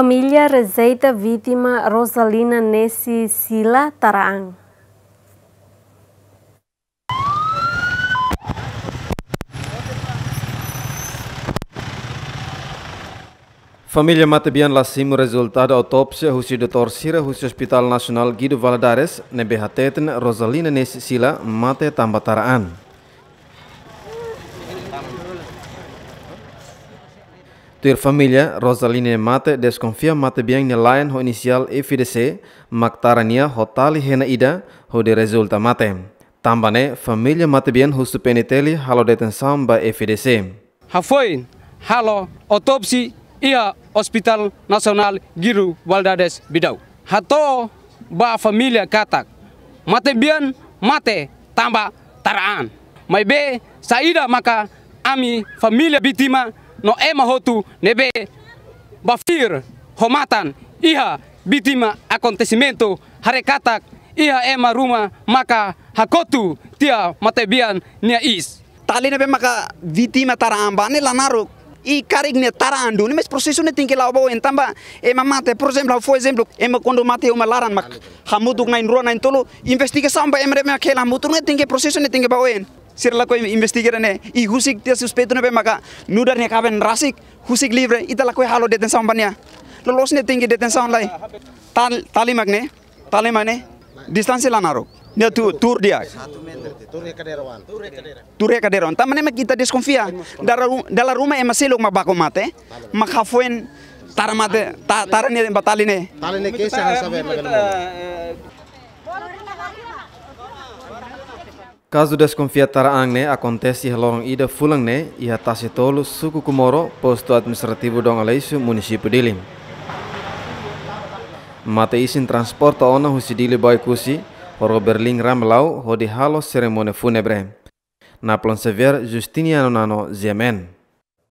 família Rezeita vítima Rosalina Nessi Sila Taraang. Família Matabian Lassimo resultado autópsia husi doutor Sira husi Hospital Nasional Guido Valadares nebehatitin Rosalina Nessi Sila mate Tambataraan. Taraan. Tuir família, Rosaline Mate desconfia Mate bien na ho inicial FDC, e Maktarania Hotali Hena Ida, ho de resulta Mate. Tambane, família Mate bien ho supeniteli halo deten ba FDC. E Hafoin, halo, otopsi ia Hospital Nasional Giru Waldades Bidau. Hato ba familia katak, Mate bien Mate, tamba, taraan. Mai saida maka, ami, familia bitima, no ema hotu nebe bafir homatan iha bitima akontesimento harekatak iha ema ruma maka hakotu tia matebian nia is tali nebe maka vitima taramba ne naruk i carigna tarando ne mes prosesu ne tinke lao en tamba e mamate por exemplo fo exemplo e ma kondo mate uma laran mak hamuduk nain inrona intolo investigação ba emre me aquela mutu ne tingke prosesu ne tingke bawen sirla koy investigirane i husik tes uspetune be maka nudar ne kaben rasik husik libre la koi halo deten saun bania lo los ne tingi deten saun lai tal tali magne tali mane distansi la ne tu tur dia tur ka deron ta kita desconfia dala ruma e maselo mabako mate de batali tarane bataline taline kesa des desconfiatar angne akontesi halong ida fulang ne ia tolu suku Kumoro, posto administrativo dong alaisu munisipu dilim. Mata isin transporta ona dili bai kusi, horo berling ramlau hodi halo seremone funebre. Naplon Sever Justiniano Nano Ziemen.